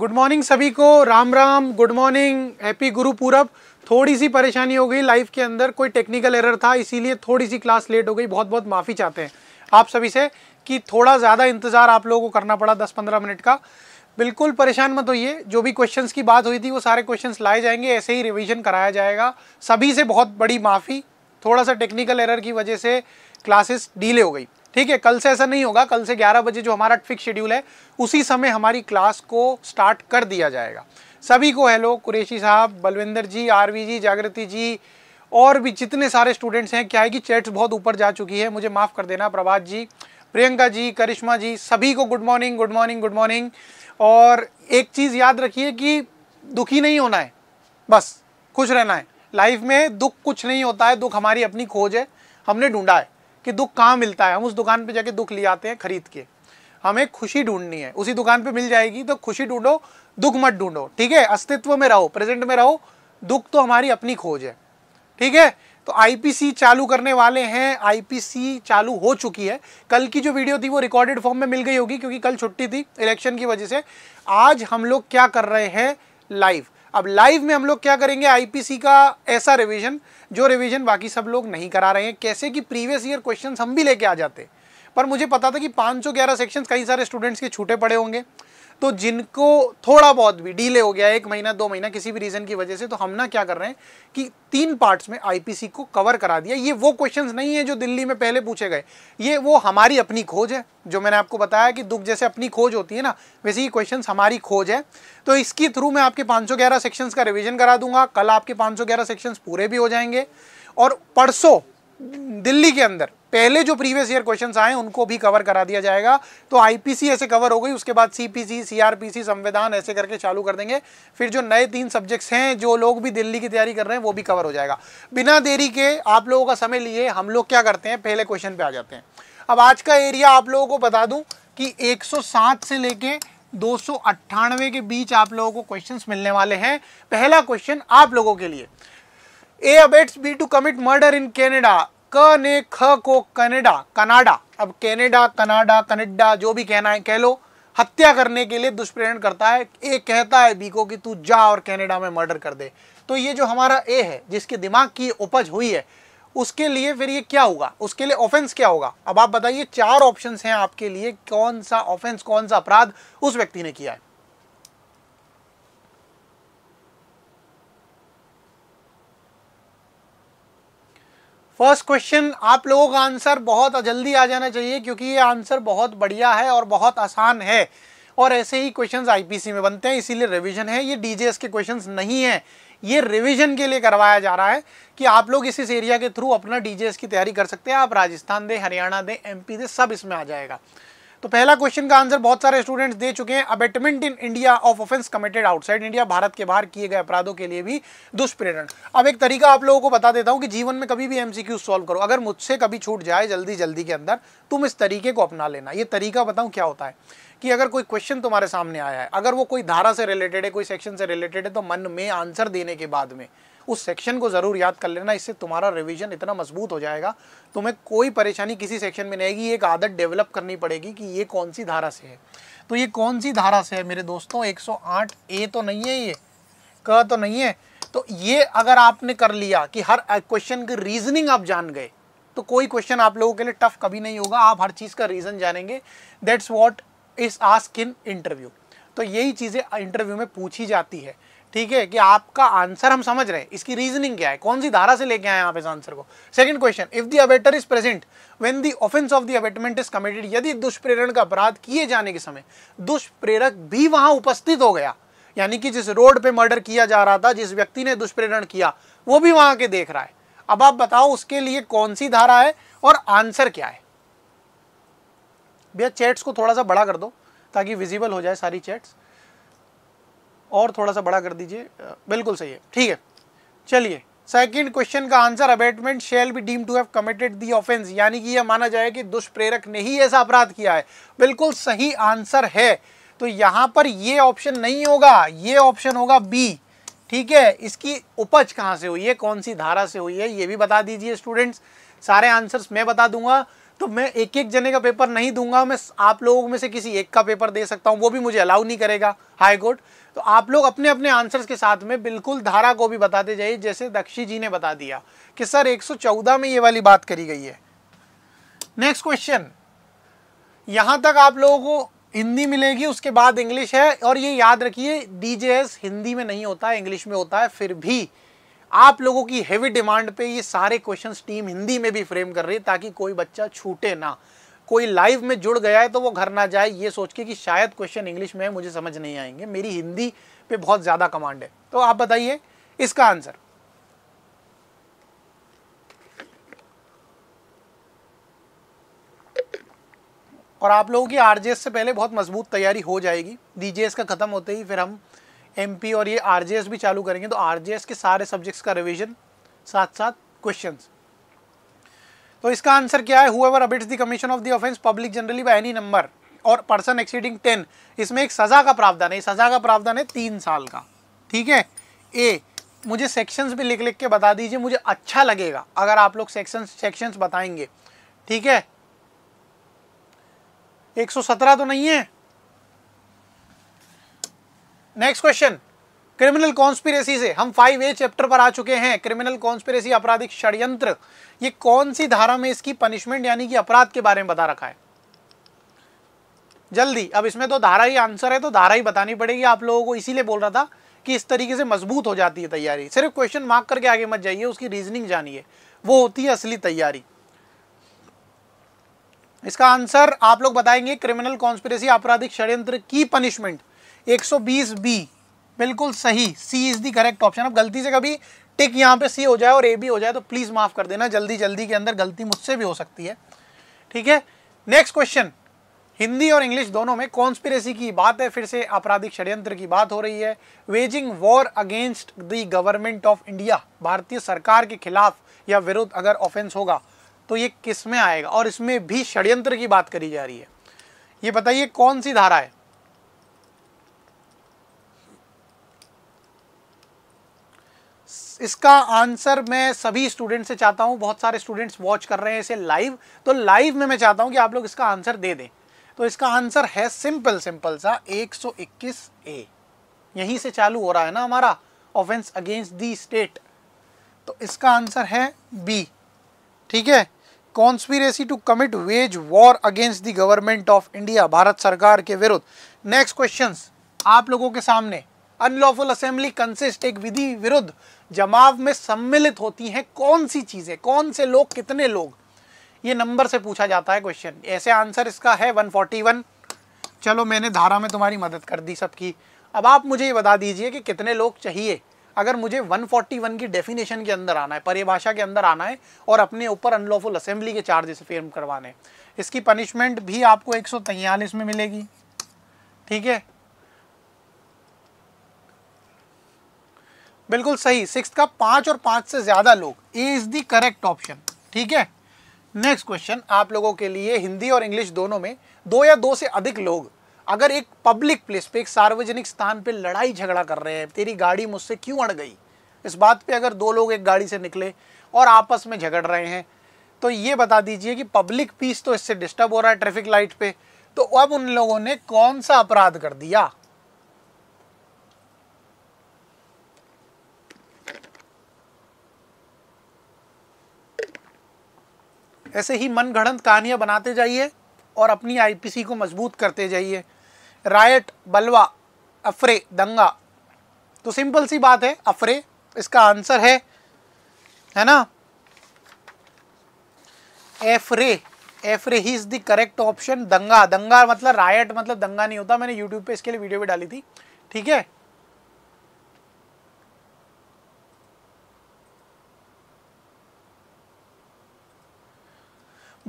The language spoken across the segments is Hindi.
गुड मॉर्निंग सभी को Ram Ram good morning happy Guru Purab थोड़ी सी परेशानी हो गई लाइफ के अंदर कोई टेक्निकल एरर था इसीलिए थोड़ी सी क्लास लेट हो गई बहुत बहुत माफ़ी चाहते हैं आप सभी से कि थोड़ा ज़्यादा इंतज़ार आप लोगों को करना पड़ा दस पंद्रह मिनट का बिल्कुल परेशान मत होइए जो भी क्वेश्चंस की बात हुई थी वो सारे क्वेश्चंस लाए जाएंगे ऐसे ही रिवीजन कराया जाएगा सभी से बहुत बड़ी माफ़ी थोड़ा सा टेक्निकल एरर की वजह से क्लासेस डीले हो गई ठीक है कल से ऐसा नहीं होगा कल से 11 बजे जो हमारा फिक्स शेड्यूल है उसी समय हमारी क्लास को स्टार्ट कर दिया जाएगा सभी को हेलो कुरेशी साहब बलविंदर जी आरवी जी जागृति जी और भी जितने सारे स्टूडेंट्स हैं क्या है कि चैट्स बहुत ऊपर जा चुकी है मुझे माफ़ कर देना प्रभात जी प्रियंका जी करिश्मा जी सभी को good morning good morning good morning और एक चीज़ याद रखिए कि दुखी नहीं होना है बस खुश रहना है लाइफ में दुख कुछ नहीं होता है दुख हमारी अपनी खोज है हमने ढूंढा है कि दुख कहाँ मिलता है हम उस दुकान पे जाके दुख ले आते हैं खरीद के हमें खुशी ढूंढनी है उसी दुकान पे मिल जाएगी तो खुशी ढूंढो दुख मत ढूंढो ठीक है अस्तित्व में रहो प्रेजेंट में रहो दुख तो हमारी अपनी खोज है ठीक है तो आईपीसी चालू करने वाले हैं आईपीसी चालू हो चुकी है कल की जो वीडियो थी वो रिकॉर्डेड फॉर्म में मिल गई होगी क्योंकि कल छुट्टी थी इलेक्शन की वजह से आज हम लोग क्या कर रहे हैं लाइव अब लाइव में हम लोग क्या करेंगे आईपीसी का ऐसा रिवीजन जो रिवीजन बाकी सब लोग नहीं करा रहे हैं कैसे कि प्रीवियस ईयर क्वेश्चन हम भी लेके आ जाते पर मुझे पता था कि 511 सेक्शंस कई सारे स्टूडेंट्स के छूटे पड़े होंगे तो जिनको थोड़ा बहुत भी डिले हो गया एक महीना दो महीना किसी भी रीज़न की वजह से तो हम ना क्या कर रहे हैं कि तीन पार्ट्स में आईपीसी को कवर करा दिया ये वो क्वेश्चंस नहीं है जो दिल्ली में पहले पूछे गए ये वो हमारी अपनी खोज है जो मैंने आपको बताया कि दुख जैसे अपनी खोज होती है ना वैसे ये क्वेश्चन हमारी खोज है तो इसके थ्रू मैं आपके पाँच सौ का रिविजन करा दूंगा कल आपके पाँच सौ पूरे भी हो जाएंगे और परसों दिल्ली के अंदर पहले जो प्रीवियस ईयर क्वेश्चंस आए उनको भी कवर करा दिया जाएगा तो आईपीसी ऐसे कवर हो गई उसके बाद सीपीसी सीआरपीसी संविधान ऐसे करके चालू कर देंगे फिर जो नए तीन सब्जेक्ट्स हैं जो लोग भी दिल्ली की तैयारी कर रहे हैं वो भी कवर हो जाएगा बिना देरी के आप लोगों का समय लिए हम लोग क्या करते हैं पहले क्वेश्चन पे आ जाते हैं अब आज का एरिया आप लोगों को बता दूं कि एक से लेके दो के बीच आप लोगों को क्वेश्चन मिलने वाले हैं पहला क्वेश्चन आप लोगों के लिए A abets B to commit murder in Canada क ने ख को कनेडा कनाडा अब कैनेडा कनाडा कनेडा जो भी कहना है कह लो हत्या करने के लिए दुष्प्रेरण करता है ए कहता है बी को कि तू जा और कनाडा में मर्डर कर दे तो ये जो हमारा ए है जिसके दिमाग की उपज हुई है उसके लिए फिर ये क्या होगा उसके लिए ऑफेंस क्या होगा अब आप बताइए चार ऑप्शंस हैं आपके लिए कौन सा ऑफेंस कौन सा अपराध उस व्यक्ति ने किया है फर्स्ट क्वेश्चन आप लोगों का आंसर बहुत जल्दी आ जाना चाहिए क्योंकि ये आंसर बहुत बढ़िया है और बहुत आसान है और ऐसे ही क्वेश्चंस आईपीसी में बनते हैं इसीलिए रिवीजन है ये डीजेएस के क्वेश्चंस नहीं है ये रिवीजन के लिए करवाया जा रहा है कि आप लोग इस इस एरिया के थ्रू अपना डीजेएस की तैयारी कर सकते हैं आप राजस्थान दें हरियाणा दें एमपी दें सब इसमें आ जाएगा तो पहला क्वेश्चन का आंसर बहुत सारे स्टूडेंट्स दे चुके हैं abetment in India of offence committed outside India Bharat के बाहर किए गए अपराधों के लिए भी दुष्प्रेरण अब एक तरीका आप लोगों को बता देता हूं कि जीवन में कभी भी एमसीक्यू सॉल्व करो अगर मुझसे कभी छूट जाए जल्दी जल्दी के अंदर तुम इस तरीके को अपना लेना ये तरीका बताऊँ क्या होता है कि अगर कोई क्वेश्चन तुम्हारे सामने आया है अगर वो कोई धारा से रिलेटेड है कोई सेक्शन से रिलेटेड है तो मन में आंसर देने के बाद में उस सेक्शन को ज़रूर याद कर लेना इससे तुम्हारा रिविजन इतना मजबूत हो जाएगा तुम्हें कोई परेशानी किसी सेक्शन में नहीं आएगी एक आदत डेवलप करनी पड़ेगी कि ये कौन सी धारा से है तो ये कौन सी धारा से है मेरे दोस्तों 108 ए तो नहीं है ये क तो नहीं है तो ये अगर आपने कर लिया कि हर क्वेश्चन की रीजनिंग आप जान गए तो कोई क्वेश्चन आप लोगों के लिए टफ कभी नहीं होगा आप हर चीज़ का रीज़न जानेंगे that's what is ask in interview तो यही चीज़ें इंटरव्यू में पूछी जाती है ठीक है कि आपका आंसर हम समझ रहे हैं इसकी रीजनिंग क्या है कौन सी धारा से लेके आए आप इस आंसर को second question if the abettor is present when the offence of the abetment is committed यदि दुष्प्रेरण का अपराध किए जाने के समय दुष्प्रेरक भी वहां उपस्थित हो गया यानी कि जिस रोड पे मर्डर किया जा रहा था जिस व्यक्ति ने दुष्प्रेरण किया वो भी वहां के देख रहा है अब आप बताओ उसके लिए कौन सी धारा है और आंसर क्या है भैया चैट्स को थोड़ा सा बड़ा कर दो ताकि विजिबल हो जाए सारी चैट्स और थोड़ा सा बड़ा कर दीजिए बिल्कुल सही है ठीक है चलिए सेकंड क्वेश्चन का answer abetment shall be deemed to have committed the offence यानी कि यह माना जाए कि दुष्प्रेरक ने ही ऐसा अपराध किया है बिल्कुल सही आंसर है तो यहां पर ये ऑप्शन नहीं होगा ये ऑप्शन होगा बी ठीक है इसकी उपज कहाँ से हुई है कौन सी धारा से हुई है ये भी बता दीजिए स्टूडेंट्स सारे आंसर्स मैं बता दूंगा तो मैं एक एक जने का पेपर नहीं दूंगा मैं आप लोगों में से किसी एक का पेपर दे सकता हूँ वो भी मुझे अलाउ नहीं करेगा हाई कोर्ट तो आप लोग अपने अपने आंसर्स के साथ में बिल्कुल धारा को भी बताते जाइए जैसे दक्षी जी ने बता दिया कि सर 114 में ये वाली बात करी गई है नेक्स्ट क्वेश्चन यहां तक आप लोगों को हिंदी मिलेगी उसके बाद इंग्लिश है और ये याद रखिए डीजेएस हिंदी में नहीं होता है इंग्लिश में होता है फिर भी आप लोगों की हेवी डिमांड पे ये सारे क्वेश्चंस टीम हिंदी में भी फ्रेम कर रही है ताकि कोई बच्चा छूटे ना कोई लाइव में जुड़ गया है तो वो घर ना जाए ये सोच के कि शायद क्वेश्चन इंग्लिश में है मुझे समझ नहीं आएंगे मेरी हिंदी पे बहुत ज़्यादा कमांड है तो आप बताइए इसका आंसर और आप लोगों की आरजेएस से पहले बहुत मजबूत तैयारी हो जाएगी डीजेएस का ख़त्म होते ही फिर हम एमपी और ये आरजेएस भी चालू करेंगे तो आरजेएस के सारे सब्जेक्ट्स का रिवीजन साथ साथ क्वेश्चंस तो इसका आंसर क्या है whoever abets the commission of the offence public generally by any number or person exceeding ten इसमें एक सजा का प्रावधान है सजा का प्रावधान है तीन साल का ठीक है ए मुझे सेक्शंस भी लिख लिख के बता दीजिए मुझे अच्छा लगेगा अगर आप लोग सेक्शंस सेक्शंस बताएंगे ठीक है 117 तो नहीं है नेक्स्ट क्वेश्चन क्रिमिनल कॉन्स्पिरेसी से हम फाइव ए चैप्टर पर आ चुके हैं क्रिमिनल कॉन्स्पिरेसी आपराधिक षड्यंत्र ये कौन सी धारा में इसकी पनिशमेंट यानी कि अपराध के बारे में बता रखा है जल्दी अब इसमें तो धारा ही आंसर है तो धारा ही बतानी पड़ेगी आप लोगों को इसीलिए बोल रहा था कि इस तरीके से मजबूत हो जाती है तैयारी सिर्फ क्वेश्चन मार्क करके आगे मत जाइए उसकी रीजनिंग जानिए वो होती है असली तैयारी इसका आंसर आप लोग बताएंगे क्रिमिनल कॉन्स्पिरेसी आपराधिक षड्यंत्र की पनिशमेंट 120 बी बिल्कुल सही C is the correct option अब गलती से कभी टिक यहाँ पे सी हो जाए और ए भी हो जाए तो प्लीज़ माफ़ कर देना जल्दी जल्दी के अंदर गलती मुझसे भी हो सकती है ठीक है नेक्स्ट क्वेश्चन हिंदी और इंग्लिश दोनों में कॉन्स्पिरेसी की बात है फिर से आपराधिक षड्यंत्र की बात हो रही है waging war against the government of India भारतीय सरकार के खिलाफ या विरुद्ध अगर ऑफेंस होगा तो ये किस में आएगा और इसमें भी षड्यंत्र की बात करी जा रही है ये बताइए कौन सी धारा है इसका आंसर मैं सभी स्टूडेंट से चाहता हूँ बहुत सारे स्टूडेंट्स वॉच कर रहे हैं इसे लाइव तो लाइव में मैं चाहता हूँ कि आप लोग इसका आंसर दे दें तो इसका आंसर है सिंपल सिंपल सा 121 ए यहीं से चालू हो रहा है ना हमारा ऑफेंस अगेंस्ट दी स्टेट तो इसका आंसर है बी ठीक है conspiracy to commit wage war against the government of India Bharat सरकार के विरुद्ध नेक्स्ट क्वेश्चन आप लोगों के सामने अनलॉफुल असेंबली कंसिस्ट एक विधि विरुद्ध जमाव में सम्मिलित होती हैं कौन सी चीज़ें कौन से लोग कितने लोग ये नंबर से पूछा जाता है क्वेश्चन ऐसे आंसर इसका है 141 चलो मैंने धारा में तुम्हारी मदद कर दी सबकी अब आप मुझे ये बता दीजिए कि कितने लोग चाहिए अगर मुझे 141 की डेफिनेशन के अंदर आना है परिभाषा के अंदर आना है और अपने ऊपर अनलॉफुल असेंबली के चार्जेस फेम करवाने इसकी पनिशमेंट भी आपको एक में मिलेगी ठीक है बिल्कुल सही सिक्स का पाँच और पाँच से ज़्यादा लोग A is the correct option ठीक है नेक्स्ट क्वेश्चन आप लोगों के लिए हिंदी और इंग्लिश दोनों में दो या दो से अधिक लोग अगर एक पब्लिक प्लेस पे एक सार्वजनिक स्थान पे लड़ाई झगड़ा कर रहे हैं तेरी गाड़ी मुझसे क्यों अड़ गई इस बात पे अगर दो लोग एक गाड़ी से निकले और आपस में झगड़ रहे हैं तो ये बता दीजिए कि पब्लिक पीस तो इससे डिस्टर्ब हो रहा है ट्रैफिक लाइट पे तो अब उन लोगों ने कौन सा अपराध कर दिया ऐसे ही मनगढ़ंत कहानियाँ बनाते जाइए और अपनी आईपीसी को मजबूत करते जाइए रायट बलवा अफरे दंगा तो सिंपल सी बात है अफरे इसका आंसर है है ना एफरे एफरे ही इज़ द करेक्ट ऑप्शन दंगा दंगा मतलब रायट मतलब दंगा नहीं होता मैंने यूट्यूब पे इसके लिए वीडियो भी डाली थी ठीक है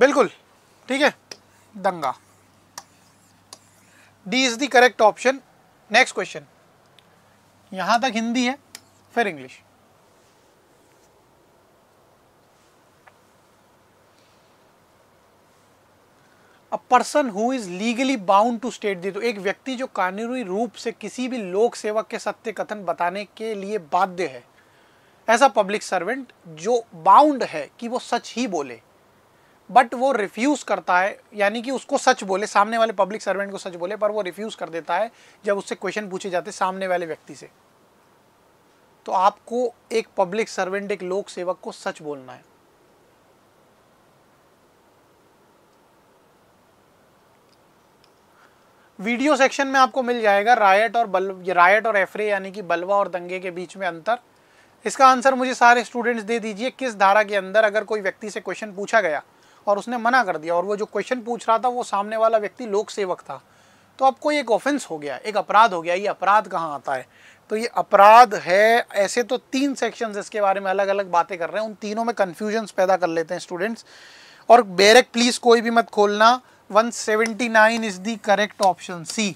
बिल्कुल ठीक है दंगा D is the correct option next question यहां तक हिंदी है फिर English a person who is legally bound to state the तो एक व्यक्ति जो कानूनी रूप से किसी भी लोक सेवक के सत्य कथन बताने के लिए बाध्य है ऐसा पब्लिक सर्वेंट जो बाउंड है कि वो सच ही बोले बट वो रिफ्यूज़ करता है यानी कि उसको सच बोले सामने वाले पब्लिक सर्वेंट को सच बोले पर वो रिफ्यूज़ कर देता है जब उससे क्वेश्चन पूछे जाते सामने वाले व्यक्ति से तो आपको एक पब्लिक सर्वेंट एक लोक सेवक को सच बोलना है वीडियो सेक्शन में आपको मिल जाएगा रायट और बल रायट और एफरे यानी कि बलवा और दंगे के बीच में अंतर इसका आंसर मुझे सारे स्टूडेंट्स दे दीजिए किस धारा के अंदर अगर कोई व्यक्ति से क्वेश्चन पूछा गया और उसने मना कर दिया और वो जो क्वेश्चन पूछ रहा था वो सामने वाला व्यक्ति लोक सेवक था तो अब कोई एक ऑफेंस हो गया एक अपराध हो गया ये अपराध कहाँ आता है तो ये अपराध है ऐसे तो तीन सेक्शंस इसके बारे में अलग अलग बातें कर रहे हैं उन तीनों में कन्फ्यूजन्स पैदा कर लेते हैं स्टूडेंट्स और बैरक प्लीज़ कोई भी मत खोलना 179 is the correct option C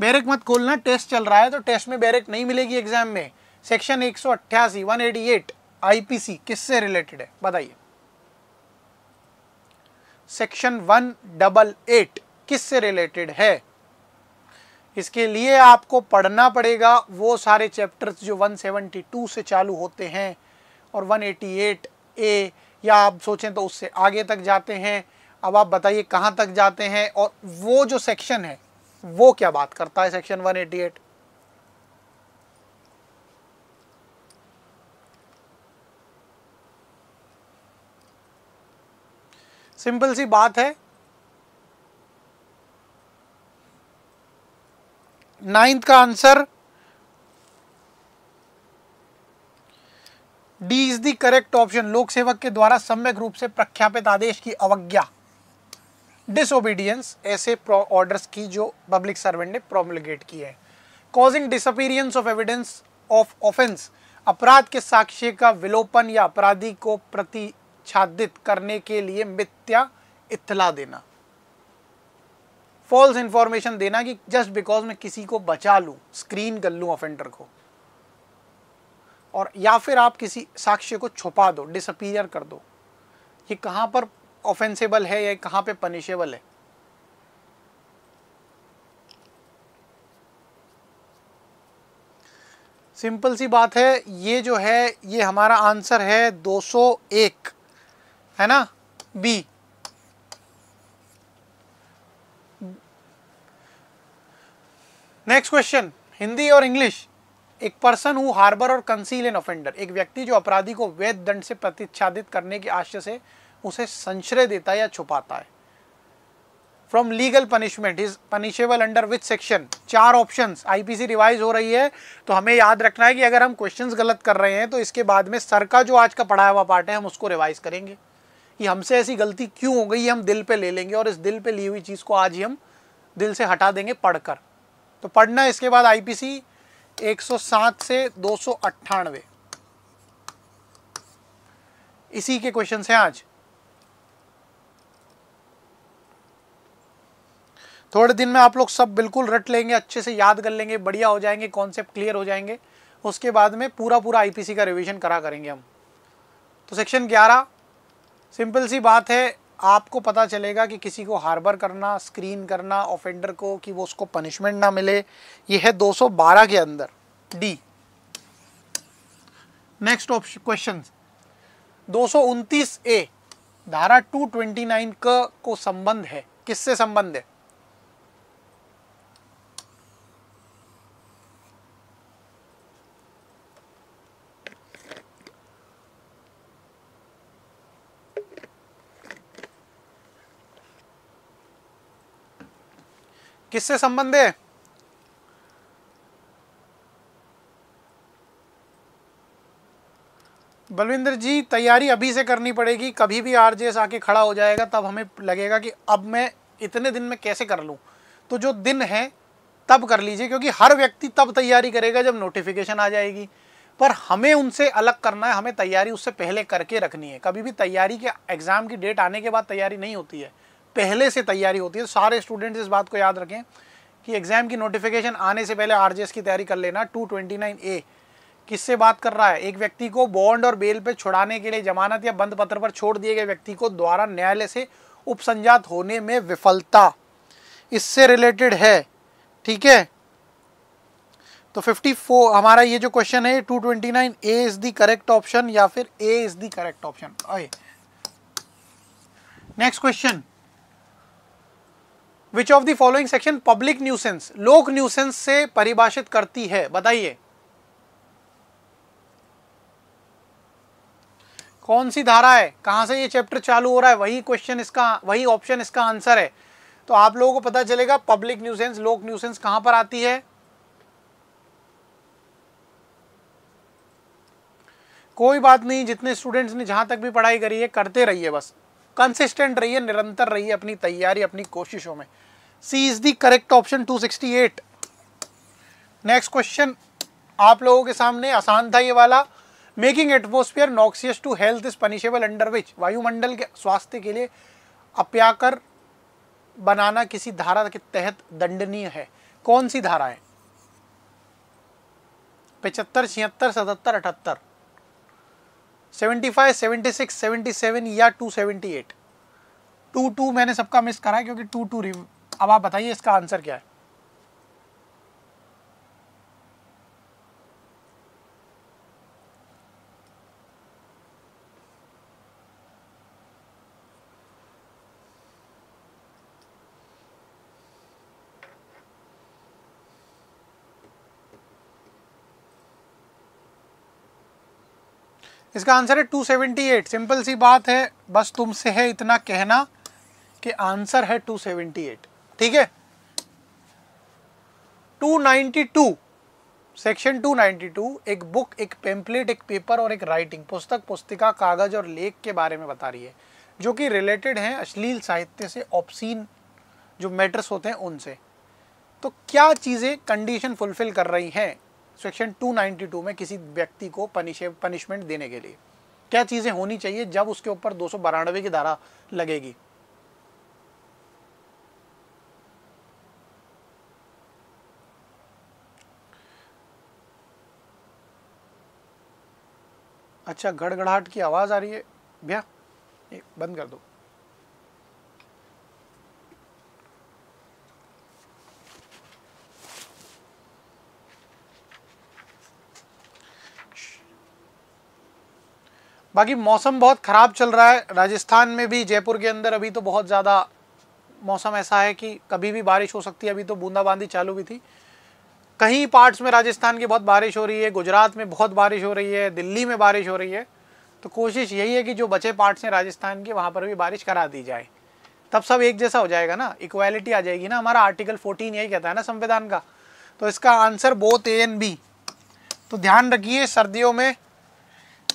barrack मत खोलना टेस्ट चल रहा है तो टेस्ट में बैरक नहीं मिलेगी एग्जाम में सेक्शन एक सौ अट्ठासी one eighty eight I P C किससे रिलेटेड है बताइए सेक्शन वन डबल एट किस से रिलेटेड है इसके लिए आपको पढ़ना पड़ेगा वो सारे चैप्टर्स जो 172 से चालू होते हैं और 188 ए या आप सोचें तो उससे आगे तक जाते हैं अब आप बताइए कहाँ तक जाते हैं और वो जो सेक्शन है वो क्या बात करता है सेक्शन 188 सिंपल सी बात है नाइन्थ का answer D is the correct option लोक सेवक के द्वारा सम्यक रूप से प्रख्यापित आदेश की अवज्ञा डिसोबीडियंस ऐसे ऑर्डर्स की जो पब्लिक सर्वेंट ने प्रोमलगेट की है causing disappearance of evidence of offence अपराध के साक्ष्य का विलोपन या अपराधी को प्रति आच्छादित करने के लिए मिथ्या इतला देना फॉल्स इंफॉर्मेशन देना कि जस्ट बिकॉज मैं किसी को बचा लूं स्क्रीन कर लूं ऑफेंडर को और या फिर आप किसी साक्ष्य को छुपा दो डिसअपीयर कर दो ये कहां पर ऑफेंसेबल है या कहां पे पनिशेबल है सिंपल सी बात है ये जो है ये हमारा आंसर है 201 है ना बी नेक्स्ट क्वेश्चन हिंदी और इंग्लिश एक person who harbour or conceal an offender एक व्यक्ति जो अपराधी को वैध दंड से प्रतिच्छादित करने के आशय से उसे संश्रय देता है या छुपाता है from legal punishment is punishable under which section चार ऑप्शन आईपीसी रिवाइज हो रही है तो हमें याद रखना है कि अगर हम क्वेश्चन गलत कर रहे हैं तो इसके बाद में सर का जो आज का पढ़ाया हुआ पार्ट है हम उसको रिवाइज करेंगे कि हमसे ऐसी गलती क्यों हो गई हम दिल पे ले लेंगे और इस दिल पे ली हुई चीज़ को आज ही हम दिल से हटा देंगे पढ़कर तो पढ़ना इसके बाद आईपीसी 107 से दो इसी के क्वेश्चन हैं आज थोड़े दिन में आप लोग सब बिल्कुल रट लेंगे अच्छे से याद कर लेंगे बढ़िया हो जाएंगे कॉन्सेप्ट क्लियर हो जाएंगे उसके बाद में पूरा पूरा आईपीसी का रिवीजन करा करेंगे हम तो सेक्शन सिंपल सी बात है आपको पता चलेगा कि किसी को हार्बर करना स्क्रीन करना ऑफेंडर को कि वो उसको पनिशमेंट ना मिले ये है 212 के अंदर डी नेक्स्ट ऑप्शन क्वेश्चन दो ए धारा 229 क को संबंध है किससे संबंध है किससे संबंध है बलविंदर जी तैयारी अभी से करनी पड़ेगी कभी भी आरजेएस आके खड़ा हो जाएगा तब हमें लगेगा कि अब मैं इतने दिन में कैसे कर लूं तो जो दिन है तब कर लीजिए क्योंकि हर व्यक्ति तब तैयारी करेगा जब नोटिफिकेशन आ जाएगी पर हमें उनसे अलग करना है हमें तैयारी उससे पहले करके रखनी है कभी भी तैयारी के एग्ज़ाम की डेट आने के बाद तैयारी नहीं होती है पहले से तैयारी होती है तो सारे स्टूडेंट्स इस बात को याद रखें कि एग्ज़ाम की नोटिफिकेशन आने से पहले आर की तैयारी कर लेना टू ए किससे बात कर रहा है एक व्यक्ति को बॉन्ड और बेल पे छुड़ाने के लिए जमानत या बंद पत्र पर छोड़ दिए गए व्यक्ति को द्वारा न्यायालय से उपसंजात होने में विफलता इससे रिलेटेड है ठीक है तो 54 हमारा ये जो क्वेश्चन है 229 A is the correct option या फिर A is the correct option next question which of the following section public nuisance लोक न्यूसेंस से परिभाषित करती है बताइए कौन सी धारा है कहां से ये चैप्टर चालू हो रहा है वही क्वेश्चन इसका वही ऑप्शन इसका आंसर है तो आप लोगों को पता चलेगा पब्लिक न्यूसेंस लोक न्यूसेंस कहां पर आती है कोई बात नहीं जितने स्टूडेंट्स ने जहां तक भी पढ़ाई करी है करते रहिए बस कंसिस्टेंट रहिए निरंतर रहिए अपनी तैयारी अपनी कोशिशों में C is the correct option 268 next question आप लोगों के सामने आसान था ये वाला making atmosphere noxious to health is punishable under which वायुमंडल के स्वास्थ्य के लिए अप्याकर बनाना किसी धारा के तहत दंडनीय है कौन सी धारा है पचहत्तर छिहत्तर सतहत्तर अठहत्तर seventy five seventy six seventy seven या two seventy eight two two मैंने सबका मिस करा क्योंकि टू टू अब आप बताइए इसका आंसर क्या है इसका आंसर है 278 सिंपल सी बात है बस तुमसे है इतना कहना कि आंसर है 278 ठीक है 292 सेक्शन 292 एक बुक एक पेम्पलेट एक पेपर और एक राइटिंग पुस्तक पुस्तिका कागज और लेख के बारे में बता रही है जो कि रिलेटेड हैं अश्लील साहित्य से ऑप्सीन जो मैटर्स होते हैं उनसे तो क्या चीज़ें कंडीशन फुलफिल कर रही हैं सेक्शन 292 में किसी व्यक्ति को पनिशमेंट देने के लिए क्या चीज़ें होनी चाहिए जब उसके ऊपर दो की धारा लगेगी अच्छा गड़गड़ाहट की आवाज़ आ रही है भैया बंद कर दो बाकी मौसम बहुत ख़राब चल रहा है राजस्थान में भी जयपुर के अंदर अभी तो बहुत ज़्यादा मौसम ऐसा है कि कभी भी बारिश हो सकती है अभी तो बूंदाबांदी चालू भी थी कहीं पार्ट्स में राजस्थान की बहुत बारिश हो रही है गुजरात में बहुत बारिश हो रही है दिल्ली में बारिश हो रही है तो कोशिश यही है कि जो बचे पार्ट्स हैं राजस्थान के वहाँ पर भी बारिश करा दी जाए तब सब एक जैसा हो जाएगा ना इक्वालिटी आ जाएगी ना हमारा आर्टिकल 14 यही कहता है ना संविधान का तो इसका answer both A and B तो ध्यान रखिए सर्दियों में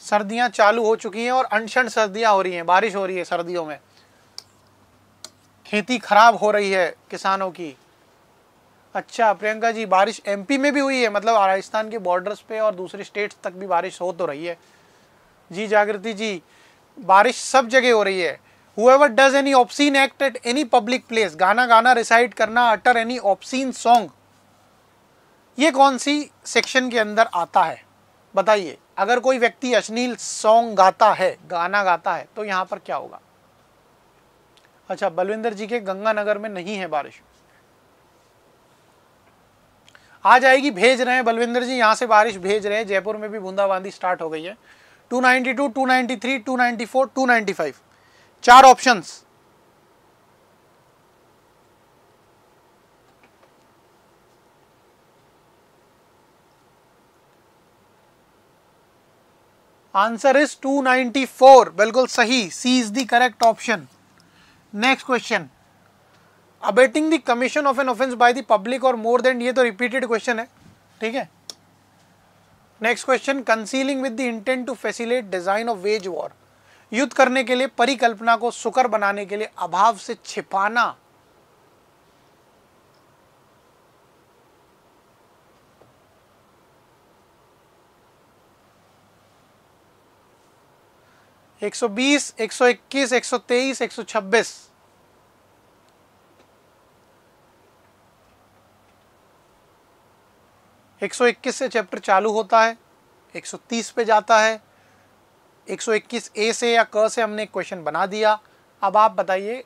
सर्दियाँ चालू हो चुकी हैं और अनशन सर्दियाँ हो रही हैं बारिश हो रही है सर्दियों में खेती खराब हो रही है किसानों की अच्छा प्रियंका जी बारिश एमपी में भी हुई है मतलब राजस्थान के बॉर्डर्स पे और दूसरे स्टेट्स तक भी बारिश हो तो रही है जी जागृति जी बारिश सब जगह हो रही है whoever does any obscene act at any public place गाना गाना रिसाइड करना अटर एनी ऑप्सीन सॉन्ग ये कौन सी सेक्शन के अंदर आता है बताइए अगर कोई व्यक्ति अश्लील सॉन्ग गाता है गाना गाता है तो यहाँ पर क्या होगा अच्छा बलविंदर जी के गंगानगर में नहीं है बारिश आ जाएगी भेज रहे हैं बलविंदर जी यहाँ से बारिश भेज रहे हैं जयपुर में भी बूंदाबांदी स्टार्ट हो गई है 292, 293, 294, 295 चार ऑप्शंस आंसर इज 294 बिल्कुल सही C is the correct option next question abetting the commission of an offence by the public or more then ये तो रिपीटेड क्वेश्चन है ठीक है next question concealing with the intent to facilitate design of wage war युद्ध करने के लिए परिकल्पना को सुकर बनाने के लिए अभाव से छिपाना एक सौ बीस एक सौ इक्कीस एक सौ तेईस एक सौ छब्बीस 121 से चैप्टर चालू होता है 130 पे जाता है 121 ए से या क से हमने क्वेश्चन बना दिया अब आप बताइए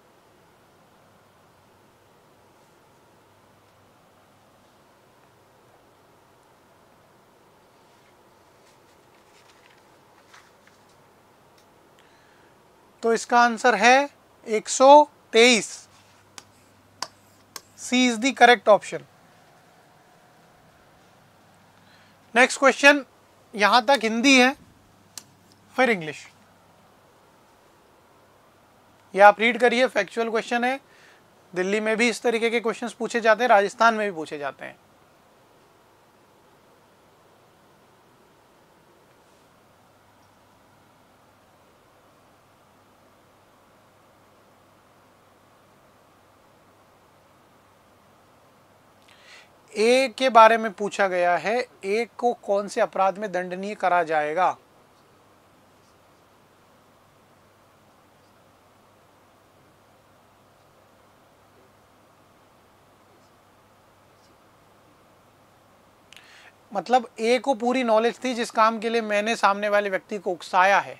तो इसका आंसर है 123 C is the correct option next question यहाँ तक हिंदी है फिर इंग्लिश ये आप रीड करिए फैक्चुअल क्वेश्चन है दिल्ली में भी इस तरीके के क्वेश्चन पूछे जाते हैं राजस्थान में भी पूछे जाते हैं ए के बारे में पूछा गया है ए को कौन से अपराध में दंडनीय करा जाएगा मतलब ए को पूरी नॉलेज थी जिस काम के लिए मैंने सामने वाले व्यक्ति को उकसाया है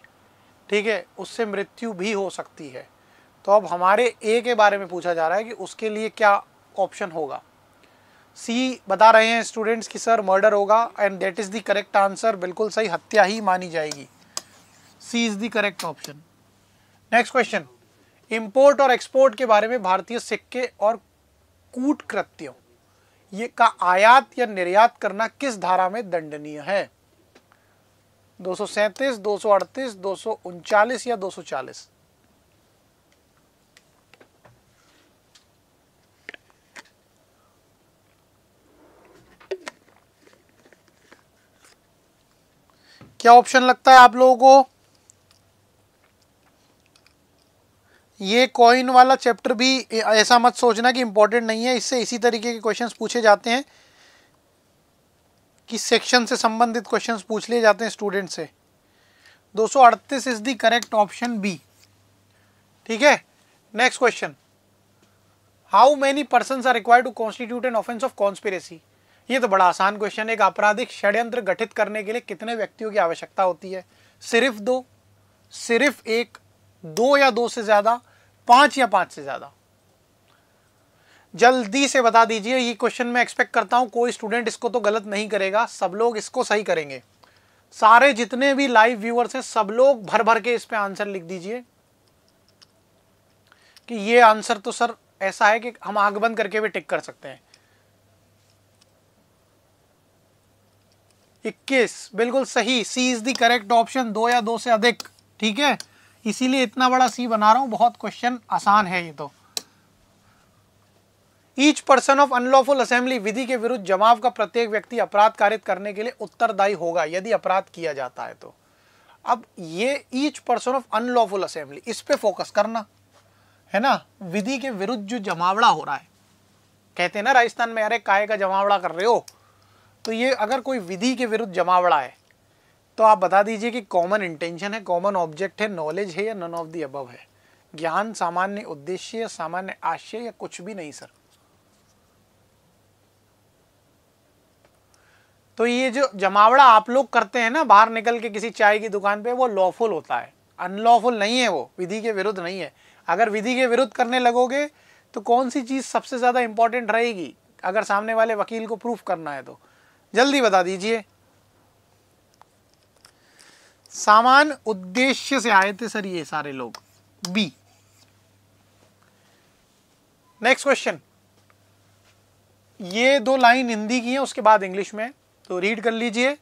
ठीक है उससे मृत्यु भी हो सकती है तो अब हमारे ए के बारे में पूछा जा रहा है कि उसके लिए क्या ऑप्शन होगा सी बता रहे हैं स्टूडेंट्स कि सर मर्डर होगा and that is the correct answer बिल्कुल सही हत्या ही मानी जाएगी C is the correct option next question import और एक्सपोर्ट के बारे में भारतीय सिक्के और कूट कृत्यों ये का आयात या निर्यात करना किस धारा में दंडनीय है दो सौ सैंतीस दो सौ अड़तीस दो सौ उनचालीस या दो सौ चालीस क्या ऑप्शन लगता है आप लोगों को ये कॉइन वाला चैप्टर भी ऐसा मत सोचना कि इंपॉर्टेंट नहीं है इससे इसी तरीके के क्वेश्चंस पूछे जाते हैं कि सेक्शन से संबंधित क्वेश्चंस पूछ लिए जाते हैं स्टूडेंट से दो सौ अड़तीस is the correct option B ठीक है next question how many person are required to constitute an offence of conspiracy ये तो बड़ा आसान क्वेश्चन है एक आपराधिक षड्यंत्र गठित करने के लिए कितने व्यक्तियों की आवश्यकता होती है सिर्फ दो सिर्फ एक दो या दो से ज्यादा पांच या पांच से ज्यादा जल्दी से बता दीजिए ये क्वेश्चन मैं एक्सपेक्ट करता हूं कोई स्टूडेंट इसको तो गलत नहीं करेगा सब लोग इसको सही करेंगे सारे जितने भी लाइव व्यूअर्स हैं सब लोग भर भर के इस पे आंसर लिख दीजिए कि ये आंसर तो सर ऐसा है कि हम आग बंद करके भी टिक कर सकते हैं इक्कीस बिल्कुल सही C is the correct option दो या दो से अधिक ठीक है इसीलिए इतना बड़ा सी बना रहा हूं बहुत क्वेश्चन आसान है ये तो each person of unlawful assembly विधि के विरुद्ध जमाव का प्रत्येक व्यक्ति अपराध कारित करने के लिए उत्तरदायी होगा यदि अपराध किया जाता है तो अब ये each person of unlawful assembly इस पे फोकस करना है ना विधि के विरुद्ध जो जमावड़ा हो रहा है कहते हैं ना राजस्थान में अरे काय का जमावड़ा कर रहे हो तो ये अगर कोई विधि के विरुद्ध जमावड़ा है तो आप बता दीजिए कि कॉमन इंटेंशन है कॉमन ऑब्जेक्ट है नॉलेज है या नन ऑफ दी अबव है ज्ञान सामान्य उद्देश्य या सामान्य आशय या कुछ भी नहीं सर तो ये जो जमावड़ा आप लोग करते हैं ना बाहर निकल के किसी चाय की दुकान पे वो लॉफुल होता है अनलॉफुल नहीं है वो विधि के विरुद्ध नहीं है अगर विधि के विरुद्ध करने लगोगे तो कौन सी चीज़ सबसे ज़्यादा इंपॉर्टेंट रहेगी अगर सामने वाले वकील को प्रूफ करना है तो जल्दी बता दीजिए सामान उद्देश्य से आए थे सर ये सारे लोग बी नेक्स्ट क्वेश्चन ये दो लाइन हिंदी की है उसके बाद इंग्लिश में तो रीड कर लीजिए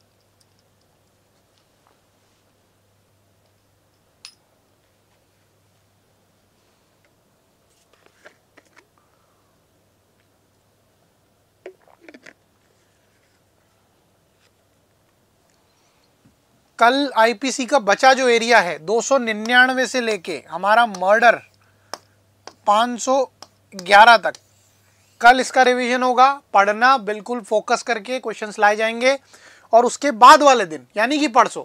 कल आईपीसी का बचा जो एरिया है दो सौ से लेके हमारा मर्डर 511 तक कल इसका रिवीजन होगा पढ़ना बिल्कुल फोकस करके क्वेश्चंस लाए जाएंगे और उसके बाद वाले दिन यानी कि परसों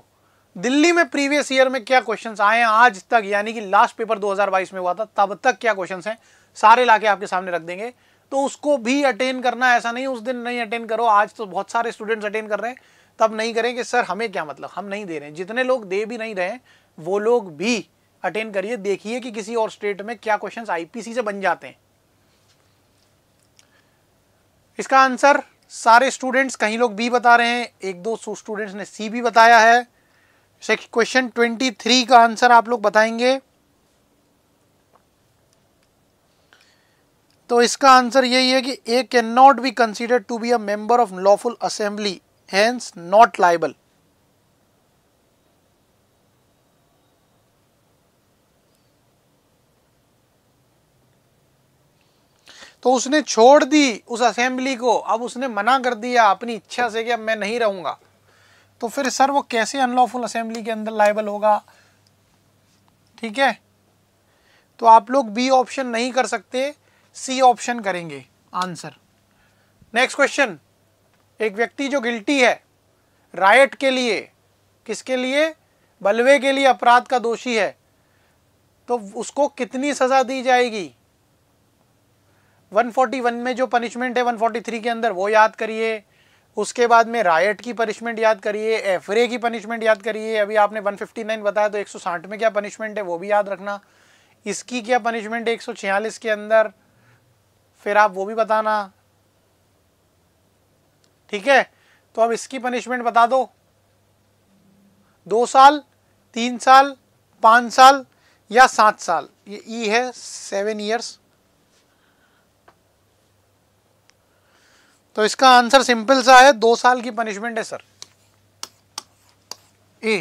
दिल्ली में प्रीवियस ईयर में क्या क्वेश्चंस आए हैं आज तक यानी कि लास्ट पेपर 2022 में हुआ था तब तक क्या क्वेश्चंस हैं सारे लाके आपके सामने रख देंगे तो उसको भी अटेंड करना ऐसा नहीं उस दिन नहीं अटेंड करो आज तो बहुत सारे स्टूडेंट्स अटेंड कर रहे हैं तब नहीं करें कि सर हमें क्या मतलब हम नहीं दे रहे हैं जितने लोग दे भी नहीं रहे वो लोग भी अटेंड करिए देखिए कि किसी और स्टेट में क्या क्वेश्चन आईपीसी से बन जाते हैं इसका आंसर सारे स्टूडेंट्स कहीं लोग बी बता रहे हैं एक दो स्टूडेंट्स ने सी भी बताया है क्वेश्चन ट्वेंटी थ्री का आंसर आप लोग बताएंगे तो इसका आंसर यही है कि A cannot be considered to be a member of lawful assembly hence not liable. तो उसने छोड़ दी उस असेंबली को अब उसने मना कर दिया अपनी इच्छा से कि अब मैं नहीं रहूंगा तो फिर सर वो कैसे अनलॉफुल असेंबली के अंदर लाइबल होगा ठीक है तो आप लोग बी ऑप्शन नहीं कर सकते सी ऑप्शन करेंगे आंसर नेक्स्ट क्वेश्चन एक व्यक्ति जो गिल्टी है रायट के लिए किसके लिए बलवे के लिए अपराध का दोषी है तो उसको कितनी सज़ा दी जाएगी 141 में जो पनिशमेंट है 143 के अंदर वो याद करिए उसके बाद में रायट की पनिशमेंट याद करिए एफरे की पनिशमेंट याद करिए अभी आपने 159 बताया तो 160 में क्या पनिशमेंट है वो भी याद रखना इसकी क्या पनिशमेंट है एक के अंदर फिर आप वो भी बताना ठीक है तो अब इसकी पनिशमेंट बता दो दो साल तीन साल पांच साल या सात साल ये ई e है सेवन ईयर्स तो इसका आंसर सिंपल सा है दो साल की पनिशमेंट है सर ए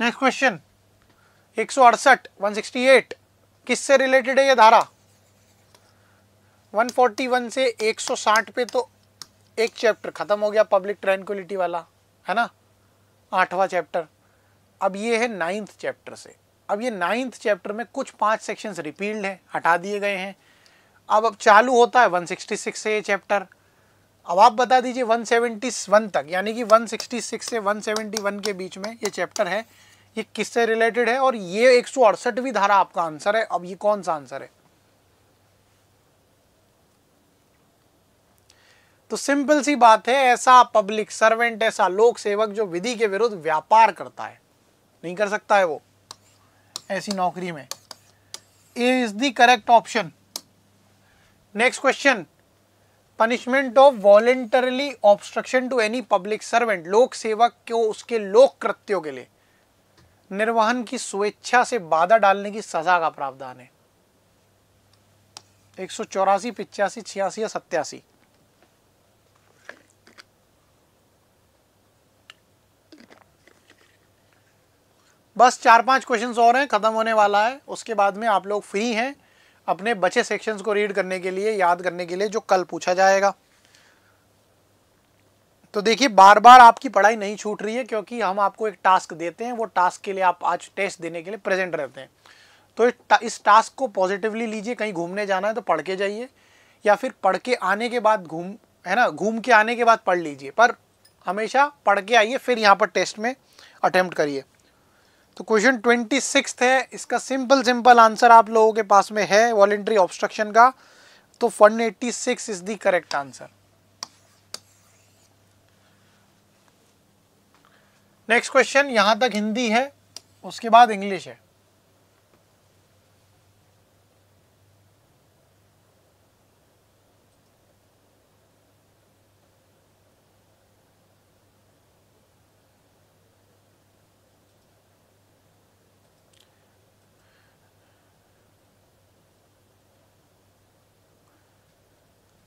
नेक्स्ट क्वेश्चन एक सौ अड़सठ वन सिक्सटी एट किससे रिलेटेड है ये धारा 141 से 160 पे तो एक चैप्टर ख़त्म हो गया पब्लिक ट्रैंक्विलिटी वाला है ना आठवां चैप्टर अब ये है नाइन्थ चैप्टर से अब ये नाइन्थ चैप्टर में कुछ पांच सेक्शंस रिपील्ड हैं हटा दिए गए हैं अब अब चालू होता है 166 से ये चैप्टर अब आप बता दीजिए 171 तक यानी कि 166 से 171 के बीच में ये चैप्टर है ये किससे रिलेटेड है और ये एक धारा आपका आंसर है अब ये कौन सा आंसर है तो सिंपल सी बात है ऐसा पब्लिक सर्वेंट ऐसा लोक सेवक जो विधि के विरुद्ध व्यापार करता है नहीं कर सकता है वो ऐसी नौकरी में is the correct option next question punishment of voluntarily obstruction to any public servant लोक सेवक को उसके लोक कृत्यो के लिए निर्वहन की स्वेच्छा से बाधा डालने की सजा का प्रावधान है एक सौ चौरासी पिचासी छियासी या सत्यासी बस चार पांच क्वेश्चंस और हैं ख़त्म होने वाला है उसके बाद में आप लोग फ्री हैं अपने बचे सेक्शंस को रीड करने के लिए याद करने के लिए जो कल पूछा जाएगा तो देखिए बार बार आपकी पढ़ाई नहीं छूट रही है क्योंकि हम आपको एक टास्क देते हैं वो टास्क के लिए आप आज टेस्ट देने के लिए प्रेजेंट रहते हैं तो इस टास्क को पॉजिटिवली लीजिए कहीं घूमने जाना है तो पढ़ के जाइए या फिर पढ़ के आने के बाद घूम है ना घूम के आने के बाद पढ़ लीजिए पर हमेशा पढ़ के आइए फिर यहाँ पर टेस्ट में अटैम्प्ट करिए तो क्वेश्चन ट्वेंटी सिक्स है इसका सिंपल सिंपल आंसर आप लोगों के पास में है वॉलेंट्री ऑब्स्ट्रक्शन का तो फंड eighty six is the correct answer next question यहां तक हिंदी है उसके बाद इंग्लिश है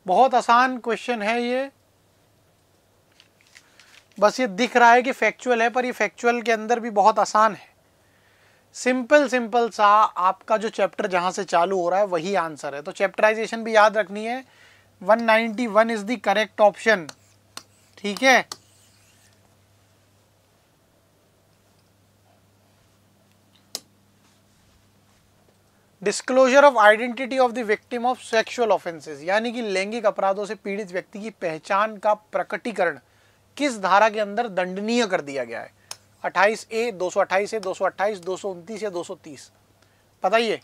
बहुत आसान क्वेश्चन है ये बस ये दिख रहा है कि फैक्चुअल है पर ये फैक्चुअल के अंदर भी बहुत आसान है सिंपल सिंपल सा आपका जो चैप्टर जहाँ से चालू हो रहा है वही आंसर है तो चैप्टराइजेशन भी याद रखनी है 191 इज द करेक्ट ऑप्शन ठीक है disclosure of identity of the victim of sexual offences यानी कि लैंगिक अपराधों से पीड़ित व्यक्ति की पहचान का प्रकटीकरण किस धारा के अंदर दंडनीय कर दिया गया है 28 ए 228 ए 228 229 या 230 बताइए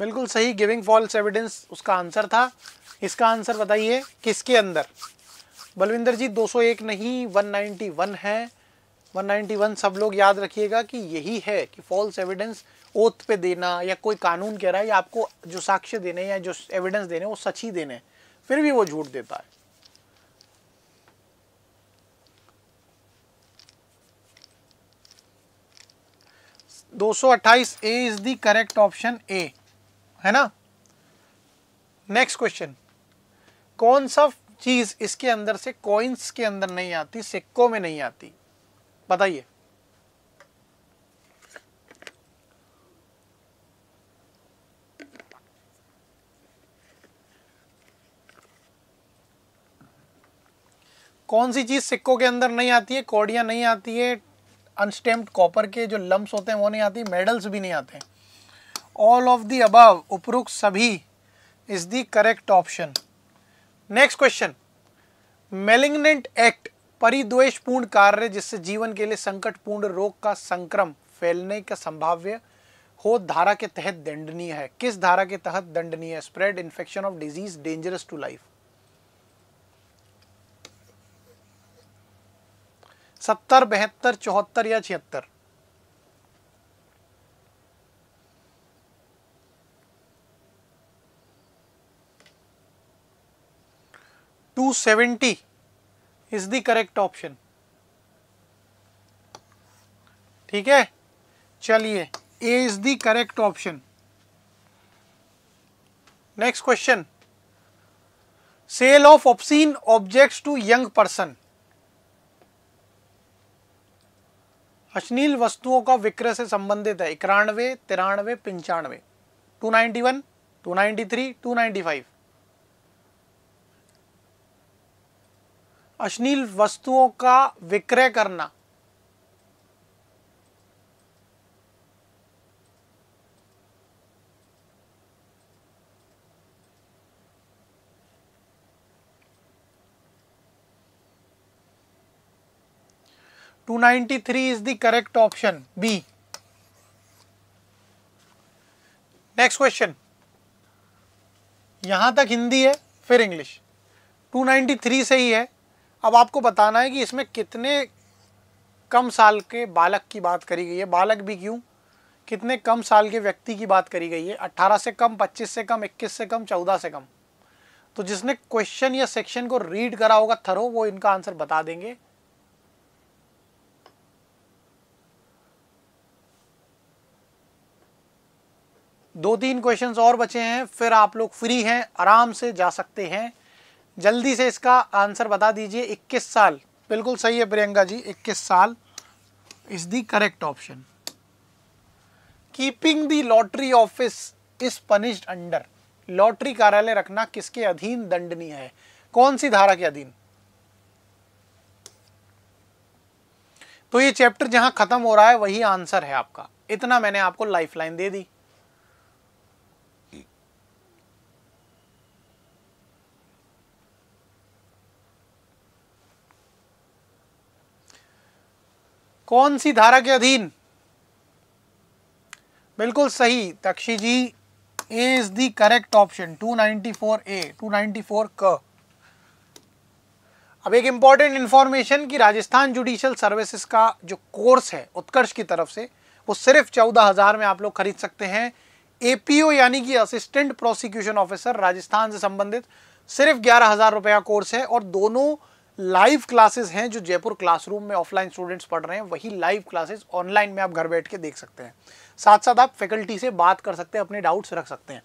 बिल्कुल सही गिविंग फॉल्स एविडेंस उसका आंसर था इसका आंसर बताइए किसके अंदर बलविंदर जी 201 नहीं 191 है 191 सब लोग याद रखिएगा कि यही है कि फॉल्स एविडेंस ओथ पे देना या कोई कानून कह रहा है या आपको जो साक्ष्य देने या जो एविडेंस देने वो सच ही देने फिर भी वो झूठ देता है दो सौ अट्ठाईस A is the correct option A है ना नेक्स्ट क्वेश्चन कौन सा चीज इसके अंदर से कॉइन्स के अंदर नहीं आती सिक्कों में नहीं आती बताइए कौन सी चीज़ सिक्कों के अंदर नहीं आती है कौडिया नहीं आती है अनस्टेम्प्ड कॉपर के जो लम्ब होते हैं वो नहीं आती मेडल्स भी नहीं आते ऑल ऑफ दी अबव उपरोक्त सभी is the correct option next question malignant act परिद्वेषपूर्ण कार्य जिससे जीवन के लिए संकटपूर्ण रोग का संक्रम फैलने का संभाव्य हो धारा के तहत दंडनीय है किस धारा के तहत दंडनीय है spread infection of disease dangerous to life सत्तर बहत्तर चौहत्तर या छिहत्तर two seventy is the correct option ठीक है चलिए A is the correct option next question sale of obscene objects to young person अश्लील वस्तुओं का विक्रय से संबंधित है इक्यानवे तिरानवे पंचानवे two ninety one two ninety three two ninety five अश्लील वस्तुओं का विक्रय करना 293 is the correct option B. Next question यहां तक हिंदी है फिर इंग्लिश 293 से ही है अब आपको बताना है कि इसमें कितने कम साल के बालक की बात करी गई है बालक भी क्यों कितने कम साल के व्यक्ति की बात करी गई है 18 से कम 25 से कम 21 से कम 14 से कम तो जिसने क्वेश्चन या सेक्शन को रीड करा होगा थरो वो इनका आंसर बता देंगे दो तीन क्वेश्चन और बचे हैं फिर आप लोग फ्री हैं आराम से जा सकते हैं जल्दी से इसका आंसर बता दीजिए 21 साल बिल्कुल सही है प्रियंका जी 21 साल is the correct option keeping the lottery office is punished under lottery कार्यालय रखना किसके अधीन दंडनीय है कौन सी धारा के अधीन तो ये चैप्टर जहां खत्म हो रहा है वही आंसर है आपका इतना मैंने आपको लाइफलाइन दे दी कौन सी धारा के अधीन बिल्कुल सही Takshi ji A is the correct option 294 A 294 क अब एक इंपॉर्टेंट इंफॉर्मेशन कि राजस्थान जुडिशियल सर्विसेज का जो कोर्स है उत्कर्ष की तरफ से वो सिर्फ चौदह हजार में आप लोग खरीद सकते हैं एपीओ यानी कि असिस्टेंट प्रोसिक्यूशन ऑफिसर राजस्थान से संबंधित सिर्फ ग्यारह हजार रुपया कोर्स है और दोनों लाइव क्लासेस हैं जो जयपुर क्लासरूम में ऑफलाइन स्टूडेंट्स पढ़ रहे हैं वही लाइव क्लासेस ऑनलाइन में आप घर बैठ के देख सकते हैं साथ साथ आप फैकल्टी से बात कर सकते हैं अपने डाउट्स रख सकते हैं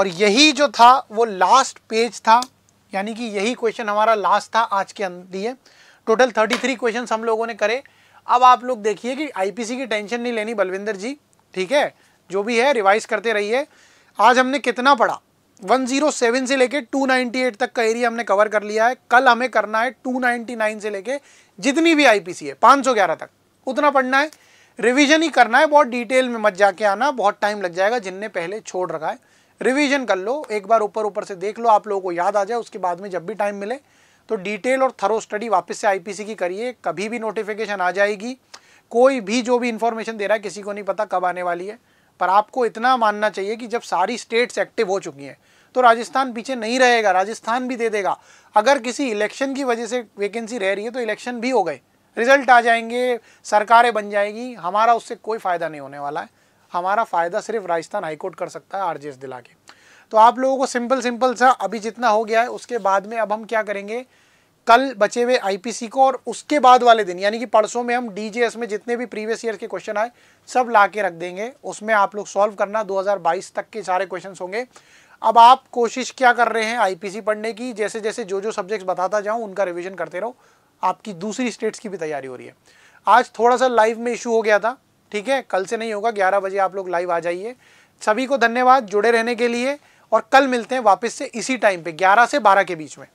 और यही जो था वो लास्ट पेज था यानी कि यही क्वेश्चन हमारा लास्ट था आज के लिए टोटल थर्टी थ्री क्वेश्चन हम लोगों ने करे अब आप लोग देखिए कि आई की टेंशन नहीं लेनी बलविंदर जी ठीक है जो भी है रिवाइज करते रहिए आज हमने कितना पढ़ा 107 से लेके 298 तक का एरिया हमने कवर कर लिया है कल हमें करना है 299 से लेके जितनी भी आईपीसी है 511 तक उतना पढ़ना है रिवीजन ही करना है बहुत डिटेल में मत जाके आना बहुत टाइम लग जाएगा जिनने पहले छोड़ रखा है रिवीजन कर लो एक बार ऊपर ऊपर से देख लो आप लोगों को याद आ जाए उसके बाद में जब भी टाइम मिले तो डिटेल और थरो स्टडी वापस से आईपीसी की करिए कभी भी नोटिफिकेशन आ जाएगी कोई भी जो भी इन्फॉर्मेशन दे रहा है किसी को नहीं पता कब आने वाली है पर आपको इतना मानना चाहिए कि जब सारी स्टेट्स एक्टिव हो चुकी हैं तो राजस्थान पीछे नहीं रहेगा राजस्थान भी दे देगा अगर किसी इलेक्शन की वजह से वैकेंसी रह रही है तो इलेक्शन भी हो गए रिजल्ट आ जाएंगे सरकारें बन जाएगी हमारा उससे कोई फ़ायदा नहीं होने वाला है हमारा फ़ायदा सिर्फ राजस्थान हाईकोर्ट कर सकता है आर दिला के तो आप लोगों को सिंपल सिंपल सा अभी जितना हो गया है उसके बाद में अब हम क्या करेंगे कल बचे हुए आईपीसी को और उसके बाद वाले दिन यानी कि परसों में हम डीजेएस में जितने भी प्रीवियस ईयर के क्वेश्चन आए सब ला के रख देंगे उसमें आप लोग सॉल्व करना 2022 तक के सारे क्वेश्चन होंगे अब आप कोशिश क्या कर रहे हैं आईपीसी पढ़ने की जैसे जैसे जो जो सब्जेक्ट्स बताता जाऊँ उनका रिविजन करते रहो आपकी दूसरी स्टेट्स की भी तैयारी हो रही है आज थोड़ा सा लाइव में इशू हो गया था ठीक है कल से नहीं होगा ग्यारह बजे आप लोग लाइव आ जाइए सभी को धन्यवाद जुड़े रहने के लिए और कल मिलते हैं वापस से इसी टाइम पे 11 से 12 के बीच में